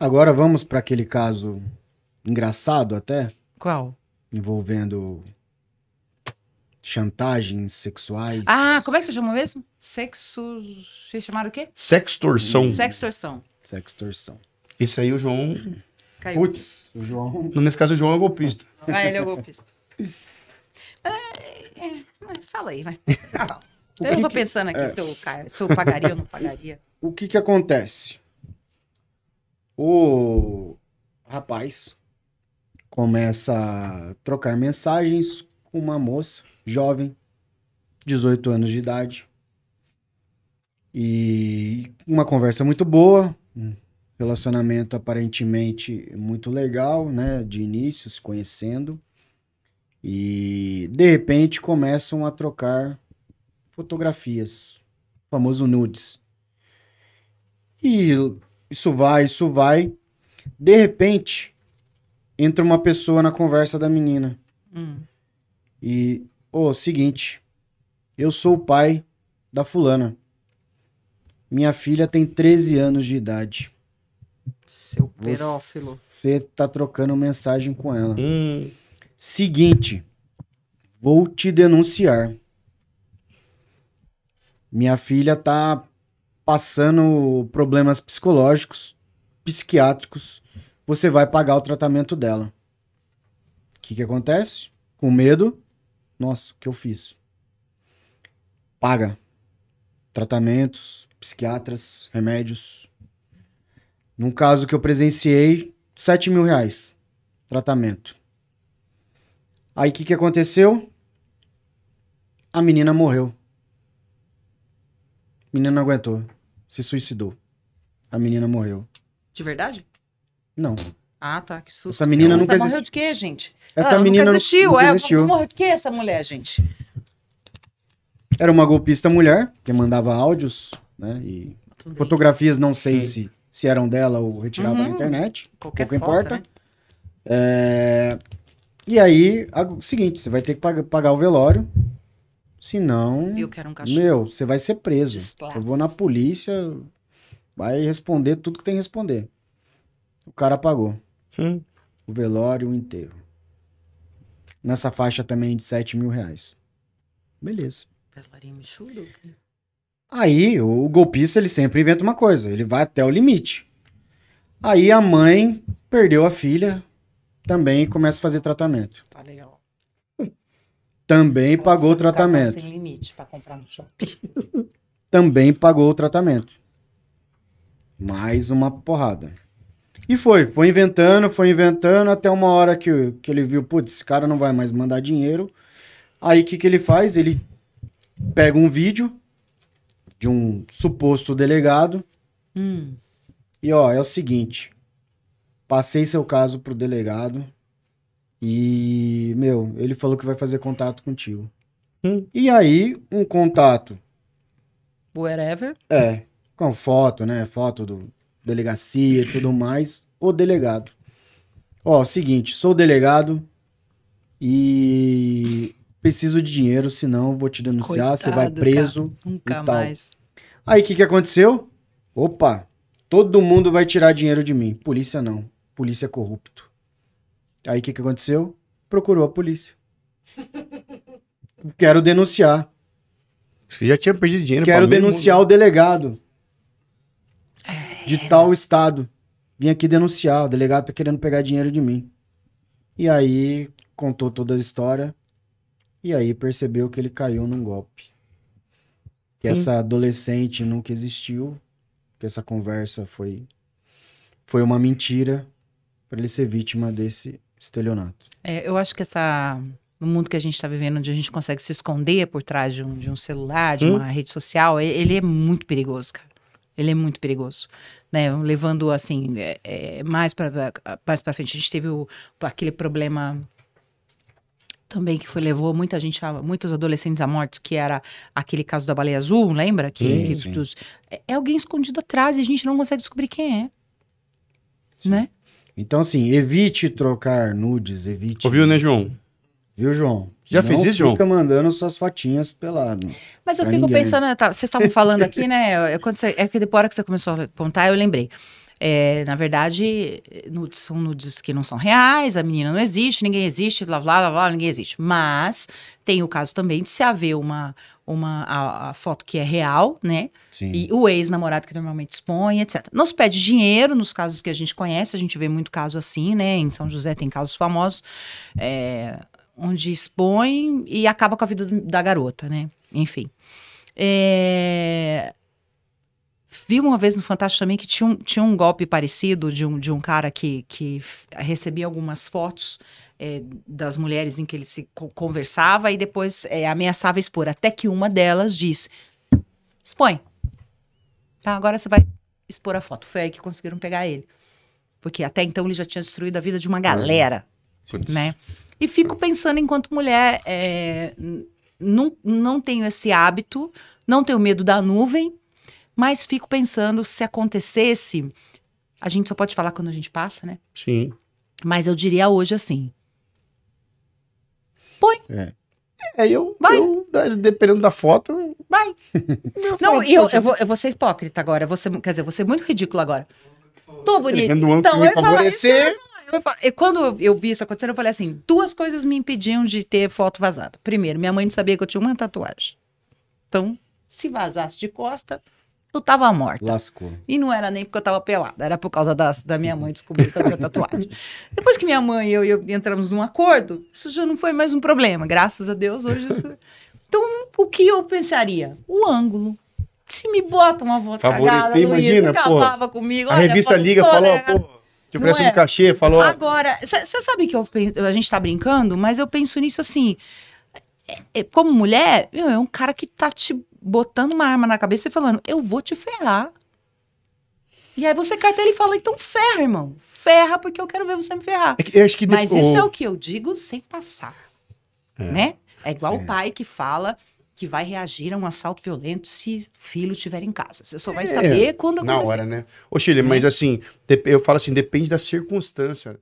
Agora vamos para aquele caso engraçado até. Qual? Envolvendo chantagens sexuais. Ah, como é que você chamou mesmo? Sexo. Vocês chamaram o quê? Sextorção. Uhum. Sextorção. Sextorção. Esse aí o João. Caiu. Putz, o João. Nesse caso, o João é golpista. Ah, ele é golpista. É, é, é, fala aí, vai. Eu que tô pensando aqui é. se, eu, se eu pagaria ou não pagaria. O que que acontece? O rapaz começa a trocar mensagens com uma moça jovem, 18 anos de idade. E uma conversa muito boa, relacionamento aparentemente muito legal, né? De início, se conhecendo. E de repente começam a trocar fotografias, famoso nudes. E isso vai, isso vai. De repente, entra uma pessoa na conversa da menina. Hum. E, ô, oh, seguinte, eu sou o pai da fulana. Minha filha tem 13 anos de idade. Seu pedófilo. Você tá trocando mensagem com ela. Hum. Seguinte, vou te denunciar. Minha filha tá passando problemas psicológicos, psiquiátricos, você vai pagar o tratamento dela. O que, que acontece? Com medo, nossa, o que eu fiz? Paga. Tratamentos, psiquiatras, remédios. Num caso que eu presenciei, 7 mil reais. Tratamento. Aí o que, que aconteceu? A menina morreu. A menina não aguentou se suicidou. A menina morreu. De verdade? Não. Ah, tá. Que susto. Essa menina Ela nunca tá morreu de quê, gente? Essa Ela menina nunca existiu. Nunca é, existiu. É, morreu de quê essa mulher, gente? Era uma golpista mulher que mandava áudios, né? E Tudo fotografias, bem. não sei okay. se, se eram dela ou retirava uhum. da internet. Qualquer pouco foto, importa. Né? É... E aí, o seguinte, você vai ter que pagar, pagar o velório, Senão. um cachorro. Meu, você vai ser preso. Eu vou na polícia, vai responder tudo que tem que responder. O cara pagou. Hum. O velório, o enterro. Nessa faixa também de 7 mil reais. Beleza. Velório Aí, o, o golpista, ele sempre inventa uma coisa. Ele vai até o limite. Aí a mãe perdeu a filha, também começa a fazer tratamento. Tá legal também Nossa, pagou o tá tratamento. Sem limite para comprar no shopping. também pagou o tratamento. Mais uma porrada. E foi, foi inventando, foi inventando, até uma hora que, que ele viu, putz, esse cara não vai mais mandar dinheiro. Aí o que, que ele faz? Ele pega um vídeo de um suposto delegado hum. e ó, é o seguinte, passei seu caso pro delegado, e, meu, ele falou que vai fazer contato contigo. Hum. E aí, um contato. Wherever? É. Com foto, né? Foto do delegacia e tudo mais. O delegado. Ó, seguinte, sou delegado e preciso de dinheiro, senão vou te denunciar, você vai preso. Cara, nunca mais. Aí o que, que aconteceu? Opa, todo mundo vai tirar dinheiro de mim. Polícia não. Polícia é corrupto. Aí o que, que aconteceu? Procurou a polícia. Quero denunciar. Você já tinha perdido dinheiro. Quero denunciar né? o delegado é, de tal estado. Vim aqui denunciar, o delegado tá querendo pegar dinheiro de mim. E aí contou toda a história e aí percebeu que ele caiu num golpe. Que Sim. essa adolescente nunca existiu, que essa conversa foi foi uma mentira para ele ser vítima desse estelionato. É, eu acho que essa no mundo que a gente está vivendo, onde a gente consegue se esconder por trás de um, de um celular, de hum? uma rede social, ele é muito perigoso, cara. Ele é muito perigoso. Né? Levando, assim, é, é, mais para mais para frente. A gente teve o, aquele problema também que foi, levou muita gente, a, muitos adolescentes à morte, que era aquele caso da baleia azul, lembra? Que, sim, que sim. Dos, é, é alguém escondido atrás e a gente não consegue descobrir quem é. Sim. Né? Então, assim, evite trocar nudes, evite. Ouviu, né, João? Viu, João? Já não fez isso, João? fica mandando suas fotinhas pelado. Mas eu fico ninguém. pensando, né, tá, vocês estavam falando aqui, né? Quando você, é que depois que você começou a contar, eu lembrei. É, na verdade, nudes, são nudes que não são reais, a menina não existe, ninguém existe, blá, blá, blá, blá ninguém existe. Mas tem o caso também de se haver uma, uma a, a foto que é real, né? Sim. E o ex-namorado que normalmente expõe, etc. Não se pede dinheiro nos casos que a gente conhece, a gente vê muito caso assim, né? Em São José tem casos famosos. É, onde expõe e acaba com a vida da garota, né? Enfim. É vi uma vez no Fantástico também que tinha um, tinha um golpe parecido de um, de um cara que, que recebia algumas fotos é, das mulheres em que ele se conversava e depois é, ameaçava expor. Até que uma delas disse: expõe. Tá, agora você vai expor a foto. Foi aí que conseguiram pegar ele. Porque até então ele já tinha destruído a vida de uma uhum. galera. Sim. Né? E fico pensando, enquanto mulher, é, não, não tenho esse hábito, não tenho medo da nuvem, mas fico pensando se acontecesse. A gente só pode falar quando a gente passa, né? Sim. Mas eu diria hoje assim. Põe. É. É, eu, Vai. eu dependendo da foto. Vai. não, eu, eu, vou, eu vou ser hipócrita agora. Você, quer dizer, você ser é muito ridículo agora. Tô tá bonito. Então, eu favorecer. Falar, falar, eu, quando eu vi isso acontecendo, eu falei assim: duas coisas me impediam de ter foto vazada. Primeiro, minha mãe não sabia que eu tinha uma tatuagem. Então, se vazasse de costa, eu tava morta. Lascou. E não era nem porque eu tava pelada, era por causa da minha mãe descobrir que a minha tatuagem. Depois que minha mãe e eu, eu, entramos num acordo, isso já não foi mais um problema, graças a Deus hoje isso... Então, o que eu pensaria? O ângulo. Se me botam uma volta cagada, imagina, acabava comigo. A olha, revista falou, liga, falou, né? pô, te oferece um é. cachê, falou... Agora, você sabe que eu, a gente tá brincando, mas eu penso nisso assim é, é, como mulher, meu, é um cara que tá te botando uma arma na cabeça e falando, eu vou te ferrar. E aí você carteira e fala, então ferra, irmão. Ferra, porque eu quero ver você me ferrar. É que, Mas isso é o que eu digo sem passar. É, né? É igual sim. o pai que fala que vai reagir a um assalto violento se filho estiver em casa. Você só vai é, saber é, quando acontecer. Na hora, né? Ô, Chile, mas né? assim, eu falo assim, depende da circunstância.